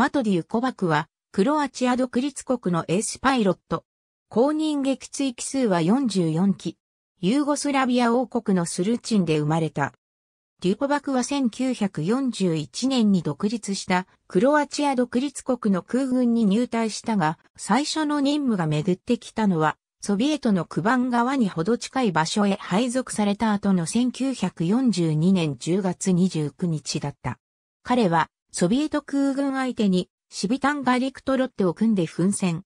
マトディーコバクは、クロアチア独立国のエースパイロット。公認撃墜機数は44機。ユーゴスラビア王国のスルチンで生まれた。デュポバクは1941年に独立したクロアチア独立国の空軍に入隊したが、最初の任務が巡ってきたのは、ソビエトのクバン側にほど近い場所へ配属された後の1942年10月29日だった。彼はソビエト空軍相手にシビタンガリクトロッテを組んで奮戦。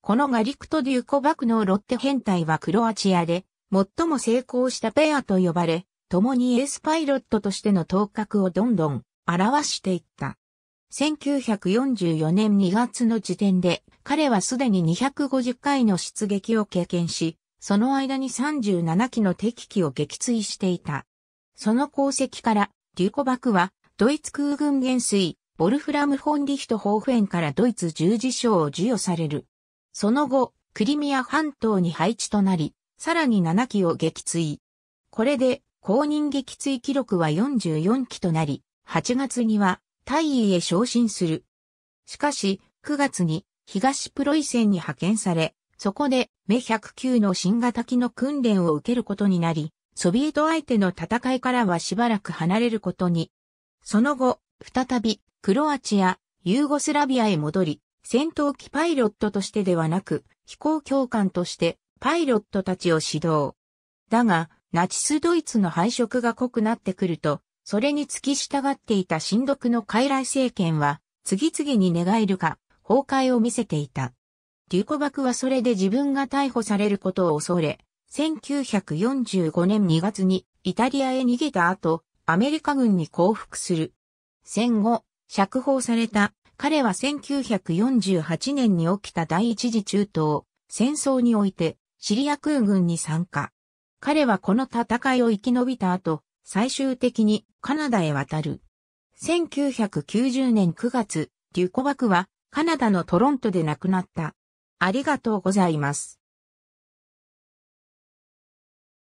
このガリクト・デュコバクのロッテ編隊はクロアチアで最も成功したペアと呼ばれ、共にエースパイロットとしての頭角をどんどん表していった。1944年2月の時点で彼はすでに250回の出撃を経験し、その間に37機の敵機を撃墜していた。その功績から、デュコバクはドイツ空軍元帥、ボルフラム・フォンリヒト・ホーフェンからドイツ十字章を授与される。その後、クリミア半島に配置となり、さらに7機を撃墜。これで、公認撃墜記録は44機となり、8月には大尉へ昇進する。しかし、9月に東プロイセンに派遣され、そこでメ109の新型機の訓練を受けることになり、ソビエト相手の戦いからはしばらく離れることにその後、再び、クロアチア、ユーゴスラビアへ戻り、戦闘機パイロットとしてではなく、飛行教官として、パイロットたちを指導。だが、ナチスドイツの配色が濃くなってくると、それに付き従っていた新独の傀儡政権は、次々に寝返るか、崩壊を見せていた。デュコバクはそれで自分が逮捕されることを恐れ、1945年2月にイタリアへ逃げた後、アメリカ軍に降伏する。戦後、釈放された彼は1948年に起きた第一次中東戦争においてシリア空軍に参加。彼はこの戦いを生き延びた後、最終的にカナダへ渡る。1990年9月、デュコバクはカナダのトロントで亡くなった。ありがとうございます。